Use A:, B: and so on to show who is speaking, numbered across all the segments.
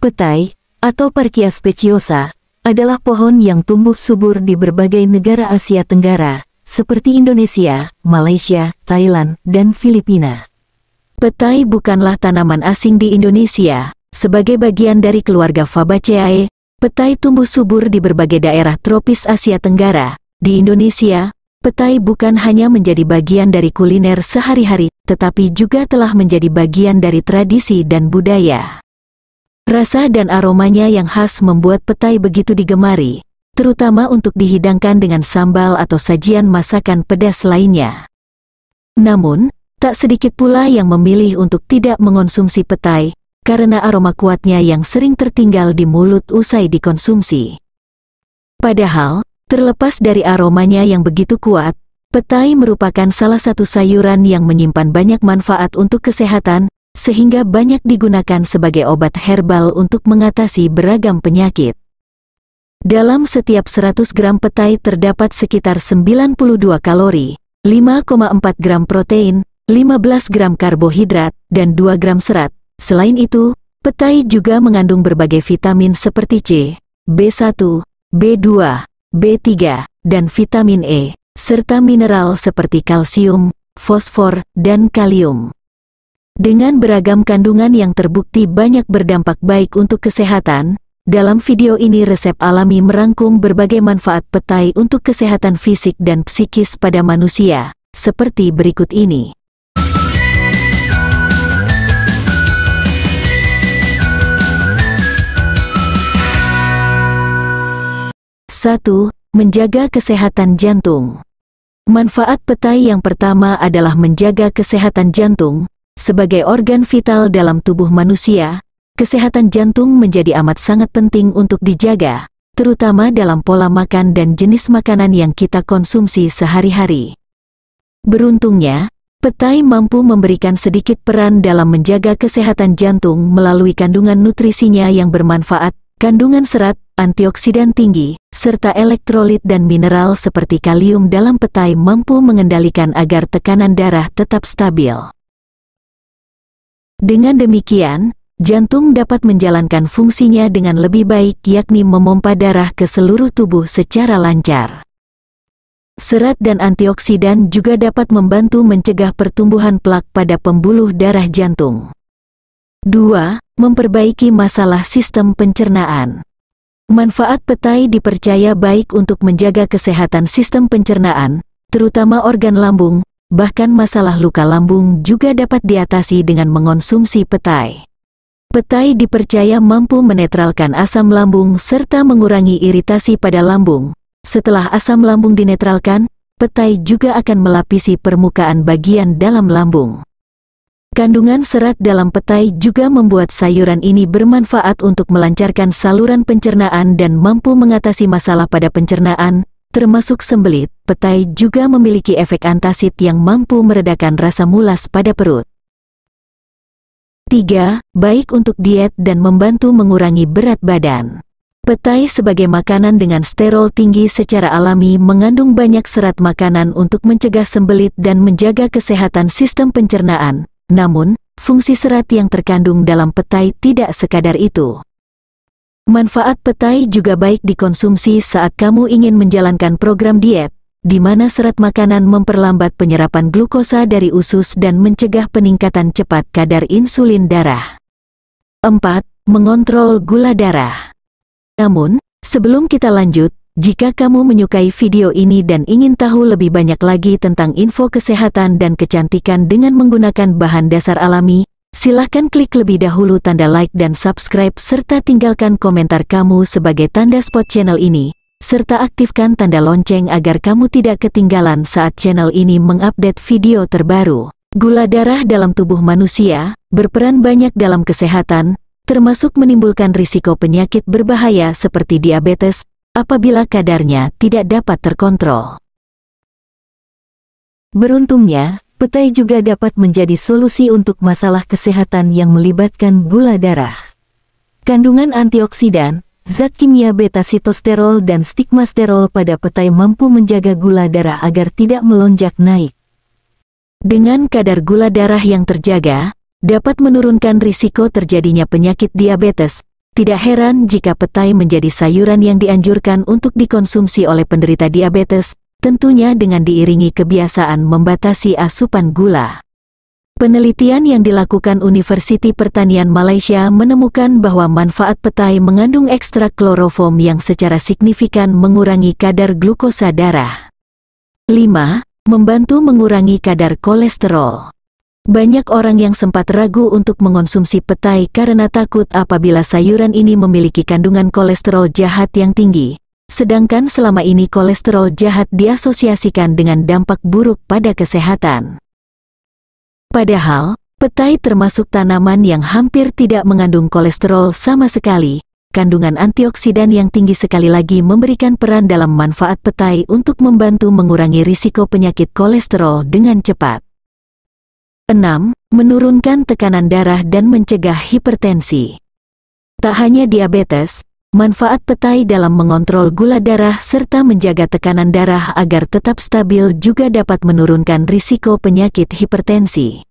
A: Petai, atau Parkia speciosa, adalah pohon yang tumbuh subur di berbagai negara Asia Tenggara, seperti Indonesia, Malaysia, Thailand, dan Filipina. Petai bukanlah tanaman asing di Indonesia. Sebagai bagian dari keluarga Fabaceae, petai tumbuh subur di berbagai daerah tropis Asia Tenggara. Di Indonesia, petai bukan hanya menjadi bagian dari kuliner sehari-hari, tetapi juga telah menjadi bagian dari tradisi dan budaya. Rasa dan aromanya yang khas membuat petai begitu digemari, terutama untuk dihidangkan dengan sambal atau sajian masakan pedas lainnya. Namun, tak sedikit pula yang memilih untuk tidak mengonsumsi petai, karena aroma kuatnya yang sering tertinggal di mulut usai dikonsumsi. Padahal, terlepas dari aromanya yang begitu kuat, petai merupakan salah satu sayuran yang menyimpan banyak manfaat untuk kesehatan, sehingga banyak digunakan sebagai obat herbal untuk mengatasi beragam penyakit. Dalam setiap 100 gram petai terdapat sekitar 92 kalori, 5,4 gram protein, 15 gram karbohidrat, dan 2 gram serat. Selain itu, petai juga mengandung berbagai vitamin seperti C, B1, B2, B3, dan vitamin E, serta mineral seperti kalsium, fosfor, dan kalium dengan beragam kandungan yang terbukti banyak berdampak baik untuk kesehatan. Dalam video ini resep alami merangkum berbagai manfaat petai untuk kesehatan fisik dan psikis pada manusia, seperti berikut ini. Satu, Menjaga kesehatan jantung Manfaat petai yang pertama adalah menjaga kesehatan jantung, sebagai organ vital dalam tubuh manusia, kesehatan jantung menjadi amat sangat penting untuk dijaga, terutama dalam pola makan dan jenis makanan yang kita konsumsi sehari-hari. Beruntungnya, petai mampu memberikan sedikit peran dalam menjaga kesehatan jantung melalui kandungan nutrisinya yang bermanfaat, kandungan serat, antioksidan tinggi, serta elektrolit dan mineral seperti kalium dalam petai mampu mengendalikan agar tekanan darah tetap stabil. Dengan demikian, jantung dapat menjalankan fungsinya dengan lebih baik yakni memompa darah ke seluruh tubuh secara lancar. Serat dan antioksidan juga dapat membantu mencegah pertumbuhan plak pada pembuluh darah jantung. 2. Memperbaiki masalah sistem pencernaan. Manfaat petai dipercaya baik untuk menjaga kesehatan sistem pencernaan, terutama organ lambung, bahkan masalah luka lambung juga dapat diatasi dengan mengonsumsi petai. Petai dipercaya mampu menetralkan asam lambung serta mengurangi iritasi pada lambung. Setelah asam lambung dinetralkan, petai juga akan melapisi permukaan bagian dalam lambung. Kandungan serat dalam petai juga membuat sayuran ini bermanfaat untuk melancarkan saluran pencernaan dan mampu mengatasi masalah pada pencernaan, termasuk sembelit, petai juga memiliki efek antasid yang mampu meredakan rasa mulas pada perut. 3. Baik untuk diet dan membantu mengurangi berat badan. Petai sebagai makanan dengan sterol tinggi secara alami mengandung banyak serat makanan untuk mencegah sembelit dan menjaga kesehatan sistem pencernaan. Namun, fungsi serat yang terkandung dalam petai tidak sekadar itu. Manfaat petai juga baik dikonsumsi saat kamu ingin menjalankan program diet, di mana serat makanan memperlambat penyerapan glukosa dari usus dan mencegah peningkatan cepat kadar insulin darah. 4. Mengontrol gula darah Namun, sebelum kita lanjut, jika kamu menyukai video ini dan ingin tahu lebih banyak lagi tentang info kesehatan dan kecantikan dengan menggunakan bahan dasar alami, Silahkan klik lebih dahulu tanda like dan subscribe serta tinggalkan komentar kamu sebagai tanda spot channel ini, serta aktifkan tanda lonceng agar kamu tidak ketinggalan saat channel ini mengupdate video terbaru. Gula darah dalam tubuh manusia berperan banyak dalam kesehatan, termasuk menimbulkan risiko penyakit berbahaya seperti diabetes apabila kadarnya tidak dapat terkontrol. Beruntungnya, Petai juga dapat menjadi solusi untuk masalah kesehatan yang melibatkan gula darah. Kandungan antioksidan, zat kimia beta-sitosterol dan stigmasterol pada petai mampu menjaga gula darah agar tidak melonjak naik. Dengan kadar gula darah yang terjaga, dapat menurunkan risiko terjadinya penyakit diabetes. Tidak heran jika petai menjadi sayuran yang dianjurkan untuk dikonsumsi oleh penderita diabetes, tentunya dengan diiringi kebiasaan membatasi asupan gula. Penelitian yang dilakukan Universiti Pertanian Malaysia menemukan bahwa manfaat petai mengandung ekstrak kloroform yang secara signifikan mengurangi kadar glukosa darah. 5. Membantu mengurangi kadar kolesterol. Banyak orang yang sempat ragu untuk mengonsumsi petai karena takut apabila sayuran ini memiliki kandungan kolesterol jahat yang tinggi, Sedangkan selama ini kolesterol jahat diasosiasikan dengan dampak buruk pada kesehatan. Padahal, petai termasuk tanaman yang hampir tidak mengandung kolesterol sama sekali. Kandungan antioksidan yang tinggi sekali lagi memberikan peran dalam manfaat petai untuk membantu mengurangi risiko penyakit kolesterol dengan cepat. 6. Menurunkan tekanan darah dan mencegah hipertensi. Tak hanya diabetes, Manfaat petai dalam mengontrol gula darah serta menjaga tekanan darah agar tetap stabil juga dapat menurunkan risiko penyakit hipertensi.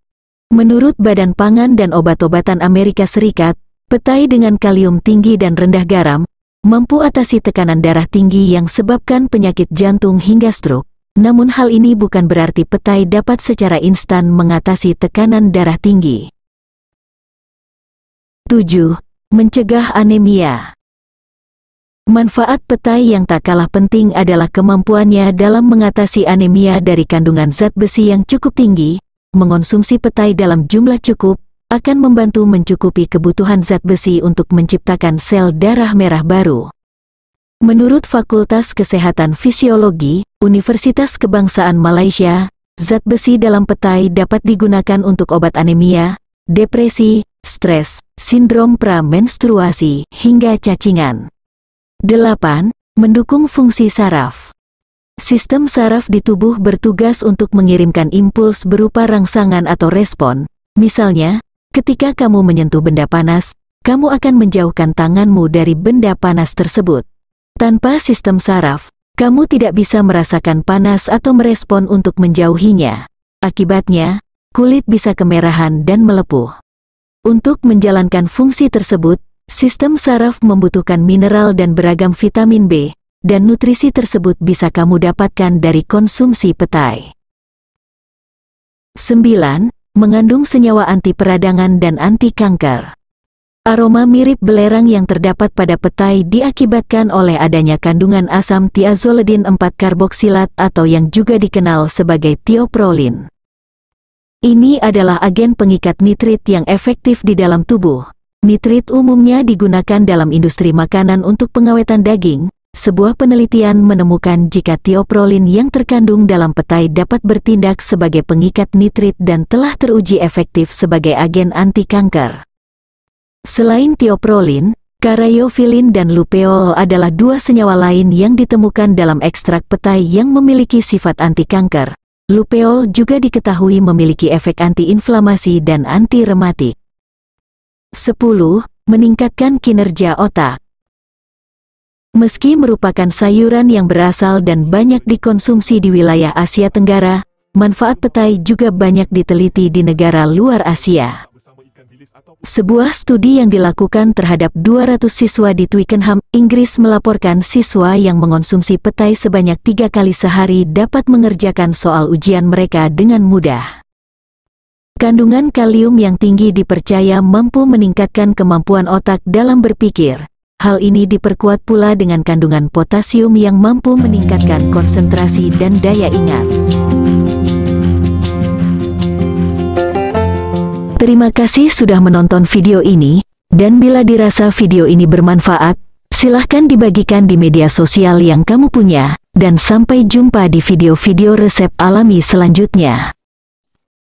A: Menurut Badan Pangan dan Obat-obatan Amerika Serikat, petai dengan kalium tinggi dan rendah garam mampu atasi tekanan darah tinggi yang sebabkan penyakit jantung hingga stroke. Namun hal ini bukan berarti petai dapat secara instan mengatasi tekanan darah tinggi. 7. Mencegah anemia Manfaat petai yang tak kalah penting adalah kemampuannya dalam mengatasi anemia dari kandungan zat besi yang cukup tinggi. Mengonsumsi petai dalam jumlah cukup akan membantu mencukupi kebutuhan zat besi untuk menciptakan sel darah merah baru. Menurut Fakultas Kesehatan Fisiologi, Universitas Kebangsaan Malaysia, zat besi dalam petai dapat digunakan untuk obat anemia, depresi, stres, sindrom pramenstruasi, hingga cacingan. 8. Mendukung fungsi saraf Sistem saraf di tubuh bertugas untuk mengirimkan impuls berupa rangsangan atau respon. Misalnya, ketika kamu menyentuh benda panas, kamu akan menjauhkan tanganmu dari benda panas tersebut. Tanpa sistem saraf, kamu tidak bisa merasakan panas atau merespon untuk menjauhinya. Akibatnya, kulit bisa kemerahan dan melepuh. Untuk menjalankan fungsi tersebut, Sistem saraf membutuhkan mineral dan beragam vitamin B, dan nutrisi tersebut bisa kamu dapatkan dari konsumsi petai. 9. Mengandung senyawa anti peradangan dan anti kanker. Aroma mirip belerang yang terdapat pada petai diakibatkan oleh adanya kandungan asam tiazolidin 4 karboksilat atau yang juga dikenal sebagai tioprolin. Ini adalah agen pengikat nitrit yang efektif di dalam tubuh, Nitrit umumnya digunakan dalam industri makanan untuk pengawetan daging. Sebuah penelitian menemukan jika tioprolin yang terkandung dalam petai dapat bertindak sebagai pengikat nitrit dan telah teruji efektif sebagai agen anti kanker. Selain tioprolin, karyofilin dan lupeol adalah dua senyawa lain yang ditemukan dalam ekstrak petai yang memiliki sifat anti kanker. Lupeol juga diketahui memiliki efek antiinflamasi dan anti rematik. 10. Meningkatkan kinerja otak Meski merupakan sayuran yang berasal dan banyak dikonsumsi di wilayah Asia Tenggara, manfaat petai juga banyak diteliti di negara luar Asia. Sebuah studi yang dilakukan terhadap 200 siswa di Twickenham, Inggris melaporkan siswa yang mengonsumsi petai sebanyak tiga kali sehari dapat mengerjakan soal ujian mereka dengan mudah. Kandungan kalium yang tinggi dipercaya mampu meningkatkan kemampuan otak dalam berpikir. Hal ini diperkuat pula dengan kandungan potasium yang mampu meningkatkan konsentrasi dan daya ingat. Terima kasih sudah menonton video ini, dan bila dirasa video ini bermanfaat, silahkan dibagikan di media sosial yang kamu punya, dan sampai jumpa di video-video resep alami selanjutnya.